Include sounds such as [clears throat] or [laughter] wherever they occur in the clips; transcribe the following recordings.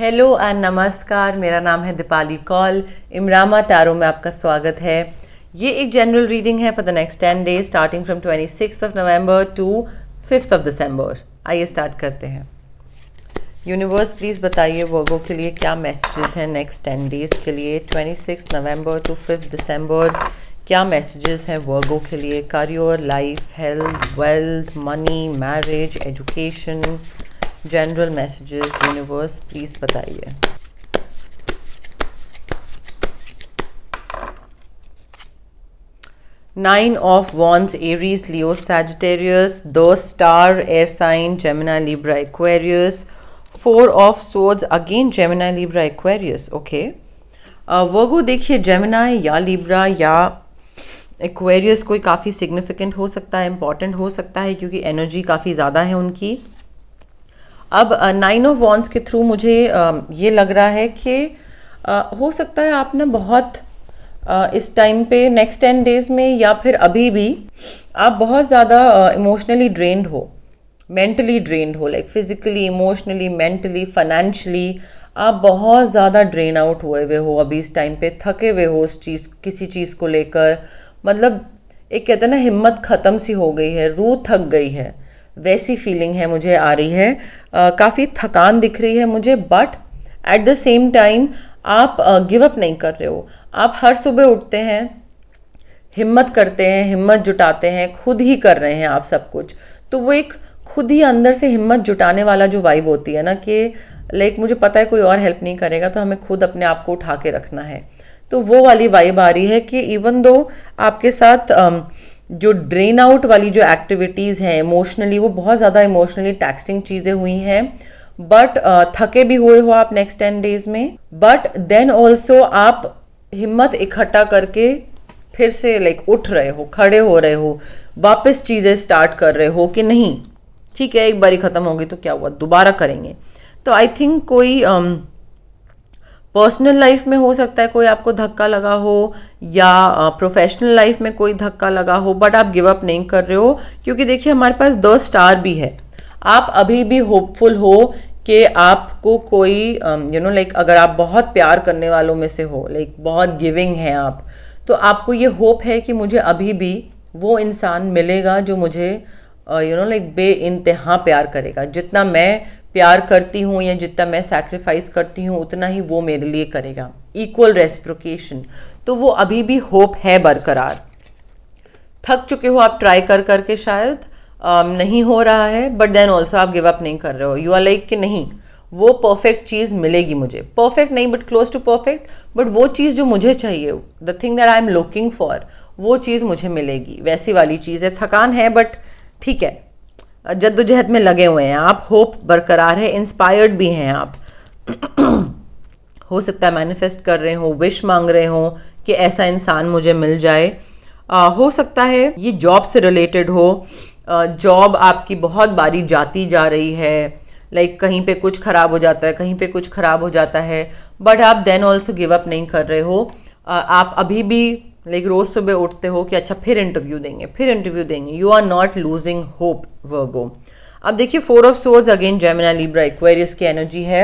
hello and नमस्कार मेरा नाम है दीपाली कॉल इमरामा टारो में आपका स्वागत है ये एक जनरल रीडिंग है for the next ten days starting from twenty six of November to fifth of December आइए स्टार्ट करते हैं यूनिवर्स प्लीज़ बताइए वर्गो के लिए क्या मैसेजेस हैं नेक्स्ट टेन डेज़ के लिए twenty six November to fifth December क्या मैसेजेस हैं वर्गो के लिए career life health wealth money marriage education general messages universe please बताइए nine of wands Aries Leo Sagittarius दो star air sign Gemini Libra Aquarius four of सोज again Gemini Libra Aquarius okay Virgo देखिए Gemini या Libra या Aquarius कोई काफ़ी significant हो सकता है इम्पॉर्टेंट हो सकता है क्योंकि एनर्जी काफ़ी ज़्यादा है उनकी अब नाइन ऑफ वॉन्स के थ्रू मुझे ये लग रहा है कि हो सकता है आप ना बहुत इस टाइम पे नेक्स्ट टेन डेज़ में या फिर अभी भी आप बहुत ज़्यादा इमोशनली ड्रेन्ड हो मेंटली ड्रेन्ड हो like physically emotionally mentally financially आप बहुत ज़्यादा ड्रेन आउट हुए हुए हो अभी इस टाइम पे थके हुए हो उस चीज़ किसी चीज़ को लेकर मतलब एक कहते हैं ना हिम्मत ख़त्म सी हो गई है रूह थक गई है वैसी फीलिंग है मुझे आ रही है काफ़ी थकान दिख रही है मुझे but at the same time आप गिव अप नहीं कर रहे हो आप हर सुबह उठते हैं हिम्मत करते हैं हिम्मत जुटाते हैं खुद ही कर रहे हैं आप सब कुछ तो वो एक खुद ही अंदर से हिम्मत जुटाने वाला जो वाइब होती है ना कि लाइक मुझे पता है कोई और हेल्प नहीं करेगा तो हमें खुद अपने आप को उठा के रखना है तो वो वाली वाइब आ रही है कि इवन दो आपके साथ जो ड्रेन आउट वाली जो एक्टिविटीज़ हैं इमोशनली वो बहुत ज़्यादा इमोशनली टैक्सिंग चीज़ें हुई हैं बट थके भी हुए हो आप नेक्स्ट टेन डेज में बट देन ऑल्सो आप हिम्मत इकट्ठा करके फिर से लाइक like, उठ रहे हो खड़े हो रहे हो वापस चीज़ें स्टार्ट कर रहे हो कि नहीं ठीक है एक बारी ख़त्म होगी तो क्या हुआ दोबारा करेंगे तो आई थिंक कोई um, पर्सनल लाइफ में हो सकता है कोई आपको धक्का लगा हो या प्रोफेशनल लाइफ में कोई धक्का लगा हो बट आप गिव अप नहीं कर रहे हो क्योंकि देखिए हमारे पास द स्टार भी है आप अभी भी होपफुल हो कि आपको कोई यू नो लाइक अगर आप बहुत प्यार करने वालों में से हो लाइक like, बहुत गिविंग हैं आप तो आपको ये होप है कि मुझे अभी भी वो इंसान मिलेगा जो मुझे यू नो लाइक बे इंतहा प्यार करेगा जितना मैं प्यार करती हूँ या जितना मैं सेक्रीफाइस करती हूँ उतना ही वो मेरे लिए करेगा इक्वल रेस्प्रोकेशन तो वो अभी भी होप है बरकरार थक चुके हो आप ट्राई कर करके शायद um, नहीं हो रहा है बट देन ऑल्सो आप गिव अप नहीं कर रहे हो यू आर लाइक कि नहीं वो परफेक्ट चीज़ मिलेगी मुझे परफेक्ट नहीं but close to perfect but वो चीज़ जो मुझे चाहिए the thing that I am looking for वो चीज़ मुझे मिलेगी वैसी वाली चीज़ है थकान है बट ठीक है जद्दोजहद में लगे हुए हैं आप होप बरकरार है इंस्पायर्ड भी हैं आप [clears throat] हो सकता है मैनिफेस्ट कर रहे हो विश मांग रहे हो कि ऐसा इंसान मुझे मिल जाए आ, हो सकता है ये जॉब से रिलेटेड हो जॉब आपकी बहुत बारी जाती जा रही है लाइक like, कहीं पे कुछ ख़राब हो जाता है कहीं पे कुछ ख़राब हो जाता है बट आप देन ऑल्सो गिव अप नहीं कर रहे हो आ, आप अभी भी लाइक रोज़ सुबह उठते हो कि अच्छा फिर इंटरव्यू देंगे फिर इंटरव्यू देंगे you are not losing hope Virgo अब देखिए four of swords again Gemini Libra Aquarius की एनर्जी है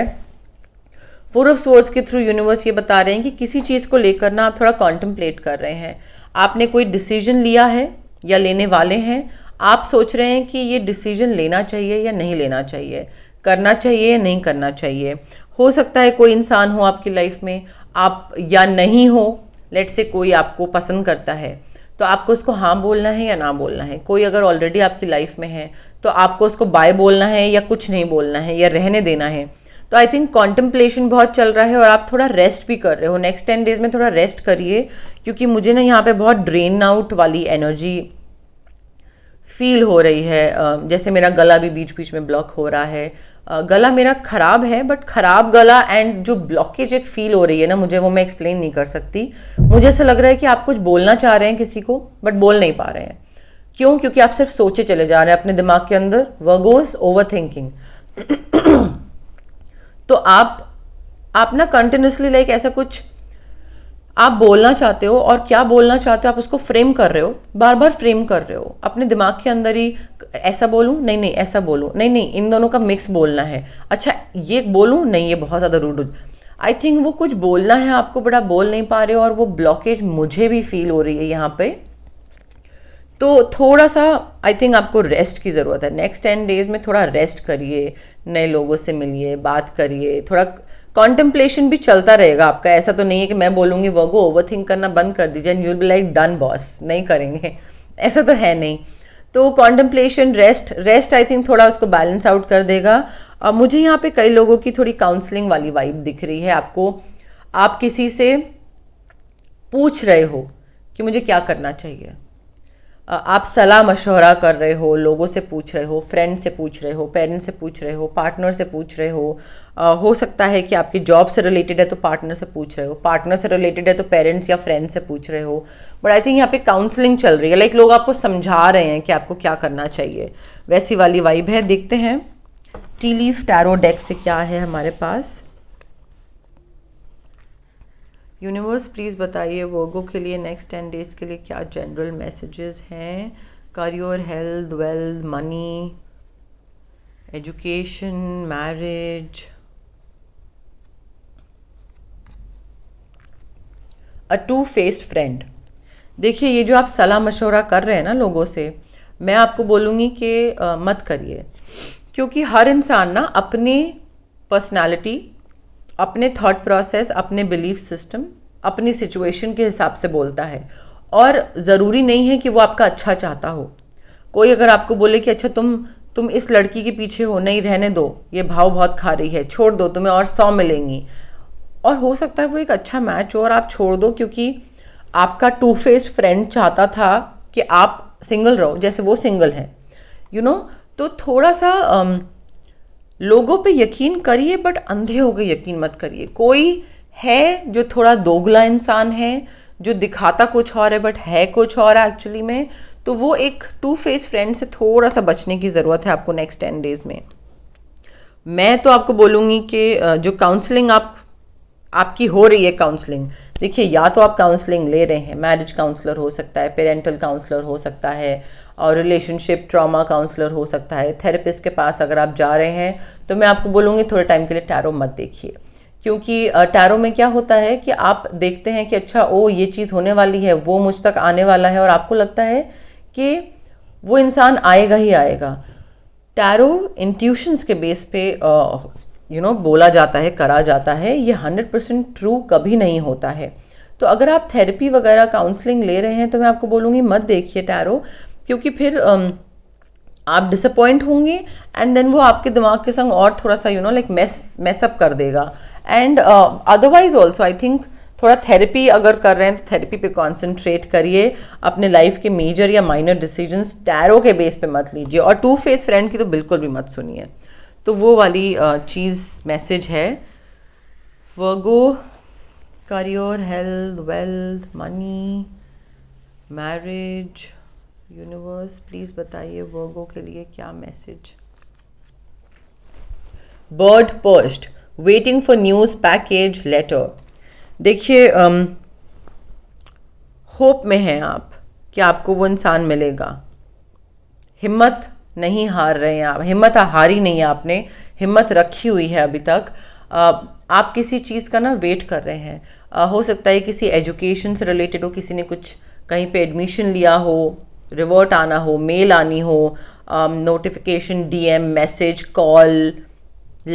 फोर ऑफ सोर्स के थ्रू यूनिवर्स ये बता रहे हैं कि किसी चीज़ को लेकर ना आप थोड़ा कॉन्टम्पलेट कर रहे हैं आपने कोई डिसीजन लिया है या लेने वाले हैं आप सोच रहे हैं कि ये डिसीजन लेना चाहिए या नहीं लेना चाहिए करना चाहिए या नहीं करना चाहिए हो सकता है कोई इंसान हो आपकी लाइफ में आप या नहीं हो लेट से कोई आपको पसंद करता है तो आपको उसको हाँ बोलना है या ना बोलना है कोई अगर ऑलरेडी आपकी लाइफ में है तो आपको उसको बाय बोलना है या कुछ नहीं बोलना है या रहने देना है तो आई थिंक कॉन्टम्पलेशन बहुत चल रहा है और आप थोड़ा रेस्ट भी कर रहे हो नेक्स्ट टेन डेज में थोड़ा रेस्ट करिए क्योंकि मुझे ना यहाँ पे बहुत ड्रेन आउट वाली एनर्जी फील हो रही है जैसे मेरा गला भी बीच बीच में ब्लॉक हो रहा है गला मेरा ख़राब है बट ख़राब गला एंड जो ब्लॉकेज एक फील हो रही है ना मुझे वो मैं एक्सप्लेन नहीं कर सकती मुझे ऐसा लग रहा है कि आप कुछ बोलना चाह रहे हैं किसी को बट बोल नहीं पा रहे हैं क्यों क्योंकि आप सिर्फ सोचे चले जा रहे हैं अपने दिमाग के अंदर गोज ओवर थिंकिंग तो आप आप ना कंटिन्यूसली लाइक ऐसा कुछ आप बोलना चाहते हो और क्या बोलना चाहते हो आप उसको फ्रेम कर रहे हो बार बार फ्रेम कर रहे हो अपने दिमाग के अंदर ही ऐसा बोलूँ नहीं नहीं ऐसा बोलूँ नहीं नहीं इन दोनों का मिक्स बोलना है अच्छा ये बोलूँ नहीं ये बहुत ज़्यादा रूड आई थिंक वो कुछ बोलना है आपको बड़ा बोल नहीं पा रहे हो और वो ब्लॉकेज मुझे भी फील हो रही है यहाँ पे तो थोड़ा सा आई थिंक आपको रेस्ट की ज़रूरत है नेक्स्ट टेन डेज में थोड़ा रेस्ट करिए नए लोगों से मिलिए बात करिए थोड़ा कॉन्टेम्पलेशन भी चलता रहेगा आपका ऐसा तो नहीं है कि मैं बोलूँगी वर्गो ओवर थिंक करना बंद कर दीजिए and you'll be like done boss नहीं करेंगे ऐसा तो है नहीं तो contemplation rest rest I think थोड़ा उसको बैलेंस आउट कर देगा और मुझे यहाँ पे कई लोगों की थोड़ी काउंसलिंग वाली वाइब दिख रही है आपको आप किसी से पूछ रहे हो कि मुझे क्या करना चाहिए आप सलाह मशवरा कर रहे हो लोगों से पूछ रहे हो फ्रेंड से पूछ रहे हो पेरेंट्स से पूछ रहे हो पार्टनर से पूछ रहे हो आ, हो सकता है कि आपकी जॉब से रिलेटेड है तो पार्टनर से पूछ रहे हो पार्टनर से रिलेटेड है तो पेरेंट्स या फ्रेंड से पूछ रहे हो बट आई थिंक यहाँ पे काउंसलिंग चल रही है लाइक लोग आपको समझा रहे हैं कि आपको क्या करना चाहिए वैसी वाली वाइब है देखते हैं टी लीफ टैरो डेक से क्या है हमारे पास यूनिवर्स प्लीज़ बताइए वर्गो के लिए नेक्स्ट टेन डेज के लिए क्या जनरल मैसेजेस हैं career health wealth money education marriage a two faced friend देखिए ये जो आप सलाह मशवरा कर रहे हैं ना लोगों से मैं आपको बोलूँगी कि मत करिए क्योंकि हर इंसान ना अपनी पर्सनालिटी अपने थॉट प्रोसेस अपने बिलीफ सिस्टम अपनी सिचुएशन के हिसाब से बोलता है और ज़रूरी नहीं है कि वो आपका अच्छा चाहता हो कोई अगर आपको बोले कि अच्छा तुम तुम इस लड़की के पीछे हो नहीं रहने दो ये भाव बहुत खा रही है छोड़ दो तुम्हें और सौ मिलेंगी और हो सकता है वो एक अच्छा मैच हो और आप छोड़ दो क्योंकि आपका टू फेस्ड फ्रेंड चाहता था कि आप सिंगल रहो जैसे वो सिंगल हैं यू नो तो थोड़ा सा um, लोगों पे यकीन करिए बट अंधे हो गए यकीन मत करिए कोई है जो थोड़ा दोगला इंसान है जो दिखाता कुछ और है बट है कुछ और है एक्चुअली में तो वो एक टू फेस फ्रेंड से थोड़ा सा बचने की ज़रूरत है आपको नेक्स्ट टेन डेज में मैं तो आपको बोलूँगी कि जो काउंसलिंग आप आपकी हो रही है काउंसलिंग देखिए या तो आप काउंसलिंग ले रहे हैं मैरिज काउंसलर हो सकता है पेरेंटल काउंसलर हो सकता है और रिलेशनशिप ट्रॉमा काउंसलर हो सकता है थेरेपिस्ट के पास अगर आप जा रहे हैं तो मैं आपको बोलूँगी थोड़े टाइम के लिए टैरो मत देखिए क्योंकि टैरो में क्या होता है कि आप देखते हैं कि अच्छा ओ ये चीज़ होने वाली है वो मुझ तक आने वाला है और आपको लगता है कि वो इंसान आएगा ही आएगा टैरो इंट्यूशंस के बेस पे यू नो बोला जाता है करा जाता है ये हंड्रेड परसेंट ट्रू कभी नहीं होता है तो अगर आप थेरेपी वगैरह काउंसलिंग ले रहे हैं तो मैं आपको बोलूँगी मत देखिए टैरो क्योंकि फिर um, आप डिसअपॉइंट होंगे एंड देन वो आपके दिमाग के संग और थोड़ा सा you know like mess mess up कर देगा and otherwise also I think थोड़ा थेरेपी अगर कर रहे हैं तो थेरेपी पे कॉन्सेंट्रेट करिए अपने लाइफ के मेजर या माइनर डिसीजंस टैरो के बेस पे मत लीजिए और टू फेस फ्रेंड की तो बिल्कुल भी मत सुनिए तो वो वाली uh, चीज़ मैसेज है Virgo career health wealth money marriage universe please बताइए वर्गो के लिए क्या message bird post waiting for news package letter देखिए होप um, में हैं आप कि आपको वो इंसान मिलेगा हिम्मत नहीं हार रहे हैं आप हिम्मत हारी नहीं है आपने हिम्मत रखी हुई है अभी तक आप किसी चीज़ का ना वेट कर रहे हैं हो सकता है किसी एजुकेशन से रिलेटेड हो किसी ने कुछ कहीं पे एडमिशन लिया हो रिवर्ट आना हो मेल आनी हो notification DM message call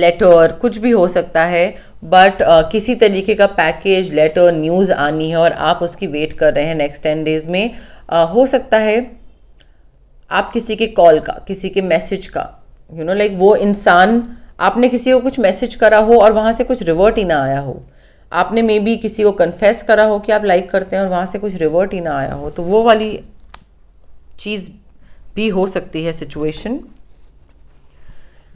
letter कुछ भी हो सकता है बट uh, किसी तरीके का पैकेज लेटर न्यूज़ आनी है और आप उसकी वेट कर रहे हैं नेक्स्ट टेन डेज में uh, हो सकता है आप किसी के कॉल का किसी के मैसेज का यू नो लाइक वो इंसान आपने किसी को कुछ मैसेज करा हो और वहाँ से कुछ रिवर्ट ही ना आया हो आपने मे बी किसी को कन्फेस करा हो कि आप लाइक करते हैं और वहाँ से कुछ रिवर्ट ही ना आया हो तो वो वाली चीज़ भी हो सकती है सिचुएशन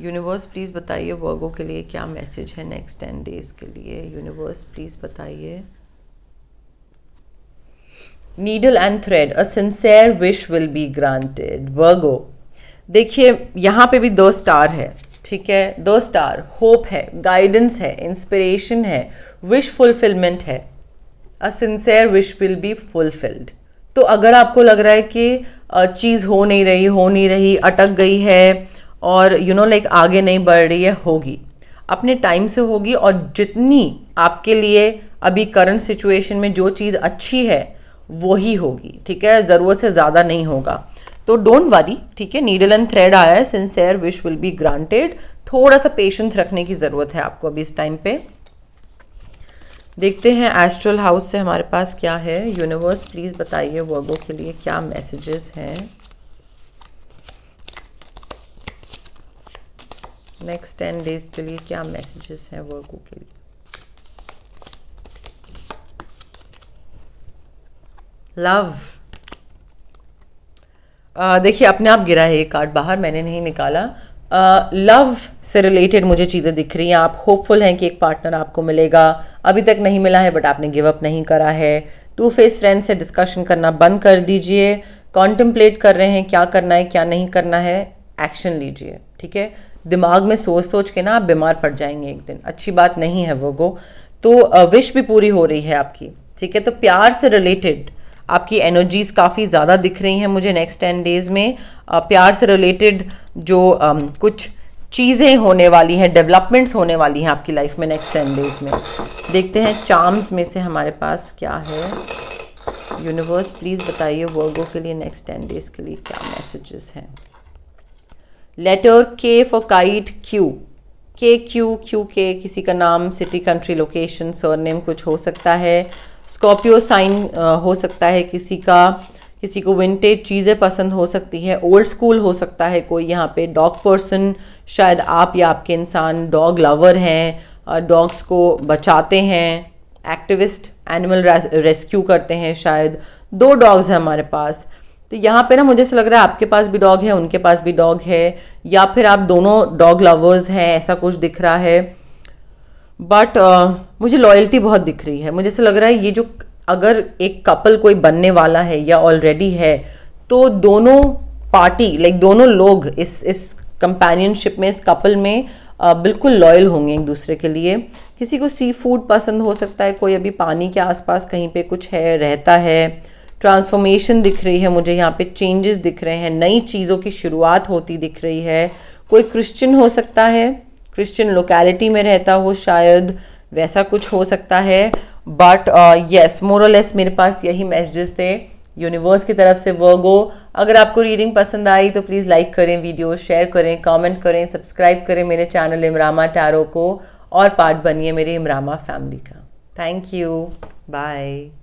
यूनिवर्स प्लीज़ बताइए वर्गो के लिए क्या मैसेज है नेक्स्ट टेन डेज के लिए यूनिवर्स प्लीज़ बताइए needle and thread a sincere wish will be granted Virgo देखिए यहाँ पे भी दो स्टार है ठीक है दो स्टार होप है गाइडेंस है इंस्पिरेशन है विश फुलफिलमेंट है a sincere wish will be fulfilled तो अगर आपको लग रहा है कि चीज़ हो नहीं रही हो नहीं रही अटक गई है और यू नो लाइक आगे नहीं बढ़ रही है होगी अपने टाइम से होगी और जितनी आपके लिए अभी करंट सिचुएशन में जो चीज़ अच्छी है वो ही होगी ठीक है ज़रूरत से ज़्यादा नहीं होगा तो डोंट वरी ठीक है नीडल एंड थ्रेड आया है sincere wish will be granted थोड़ा सा पेशेंस रखने की ज़रूरत है आपको अभी इस टाइम पे देखते हैं एस्ट्रल हाउस से हमारे पास क्या है यूनिवर्स प्लीज़ बताइए वर्गों के लिए क्या मैसेजेस हैं नेक्स्ट टेन डेज के लिए क्या मैसेजेस हैं वर्गों के लिए लव देखिए अपने आप गिरा है ये कार्ड बाहर मैंने नहीं निकाला लव uh, से रिलेटेड मुझे चीज़ें दिख रही हैं आप होपफुल हैं कि एक पार्टनर आपको मिलेगा अभी तक नहीं मिला है बट आपने गिव अप नहीं करा है टू फेस फ्रेंड से डिस्कशन करना बंद कर दीजिए कॉन्टम्पलेट कर रहे हैं क्या करना है क्या नहीं करना है एक्शन लीजिए ठीक है दिमाग में सोच सोच के ना आप बीमार पड़ जाएंगे एक दिन अच्छी बात नहीं है वो गो तो विश भी पूरी हो रही है आपकी ठीक है तो प्यार से रिलेटेड आपकी एनर्जीज काफ़ी ज़्यादा दिख रही हैं मुझे नेक्स्ट टेन डेज़ में प्यार से रिलेटेड जो कुछ चीज़ें होने वाली हैं डेवलपमेंट्स होने वाली हैं आपकी लाइफ में नेक्स्ट टेन डेज में देखते हैं चार्म्स में से हमारे पास क्या है यूनिवर्स प्लीज़ बताइए वर्गो के लिए नेक्स्ट टेन डेज के लिए क्या मैसेजेस हैं लेटर के फॉर काइट क्यू के क्यू क्यू के किसी का नाम सिटी कंट्री लोकेशन सरनेम कुछ हो सकता है स्कॉर्पियो साइन हो सकता है किसी का किसी को विंटेज चीज़ें पसंद हो सकती है ओल्ड स्कूल हो सकता है कोई यहाँ पे डॉग पर्सन शायद आप या आपके इंसान डॉग लवर हैं डॉग्स को बचाते हैं एक्टिविस्ट एनिमल रेस्क्यू करते हैं शायद दो डॉग्स हैं हमारे पास तो यहाँ पे ना मुझे ऐसा लग रहा है आपके पास भी डॉग है उनके पास भी डॉग है या फिर आप दोनों डॉग लवर्स हैं ऐसा कुछ दिख रहा है बट uh, मुझे लॉयल्टी बहुत दिख रही है मुझे ऐसा लग रहा है ये जो अगर एक कपल कोई बनने वाला है या ऑलरेडी है तो दोनों पार्टी लाइक दोनों लोग इस इस कंपेनियनशिप में इस कपल में आ, बिल्कुल लॉयल होंगे एक दूसरे के लिए किसी को सी फूड पसंद हो सकता है कोई अभी पानी के आसपास कहीं पे कुछ है रहता है ट्रांसफॉर्मेशन दिख रही है मुझे यहाँ पे चेंजेस दिख रहे हैं नई चीज़ों की शुरुआत होती दिख रही है कोई क्रिश्चियन हो सकता है क्रिश्चियन लोकेलिटी में रहता हो शायद वैसा कुछ हो सकता है बट येस मोरलेस मेरे पास यही मैसेजेस थे यूनिवर्स की तरफ से वर्गो अगर आपको रीडिंग पसंद आई तो प्लीज़ लाइक करें वीडियो शेयर करें कमेंट करें सब्सक्राइब करें मेरे चैनल इमरामा टैरो को और पार्ट बनिए मेरे इमरामा फैमिली का थैंक यू बाय